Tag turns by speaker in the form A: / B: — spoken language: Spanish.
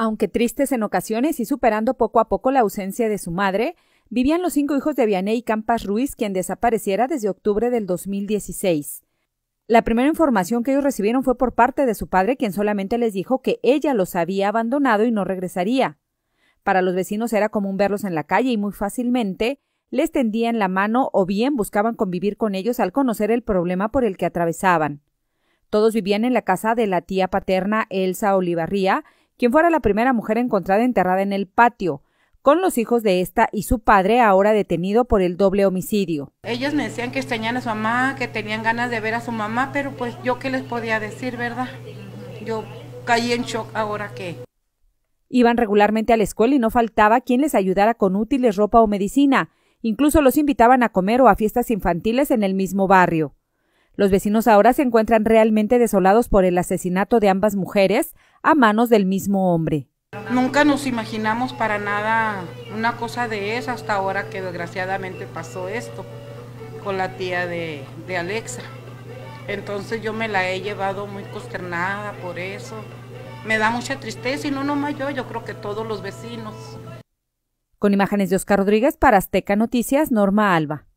A: Aunque tristes en ocasiones y superando poco a poco la ausencia de su madre, vivían los cinco hijos de Vianey Campas Ruiz, quien desapareciera desde octubre del 2016. La primera información que ellos recibieron fue por parte de su padre, quien solamente les dijo que ella los había abandonado y no regresaría. Para los vecinos era común verlos en la calle y muy fácilmente les tendían la mano o bien buscaban convivir con ellos al conocer el problema por el que atravesaban. Todos vivían en la casa de la tía paterna Elsa Olivarría, quien fuera la primera mujer encontrada enterrada en el patio, con los hijos de esta y su padre ahora detenido por el doble homicidio.
B: Ellos me decían que extrañan a su mamá, que tenían ganas de ver a su mamá, pero pues yo qué les podía decir, ¿verdad? Yo caí en shock ahora
A: que... Iban regularmente a la escuela y no faltaba quien les ayudara con útiles, ropa o medicina. Incluso los invitaban a comer o a fiestas infantiles en el mismo barrio. Los vecinos ahora se encuentran realmente desolados por el asesinato de ambas mujeres, a manos del mismo hombre.
B: Nunca nos imaginamos para nada una cosa de esa hasta ahora que desgraciadamente pasó esto con la tía de, de Alexa. Entonces yo me la he llevado muy consternada por eso. Me da mucha tristeza y no nomás yo, yo creo que todos los vecinos.
A: Con imágenes de Oscar Rodríguez para Azteca Noticias, Norma Alba.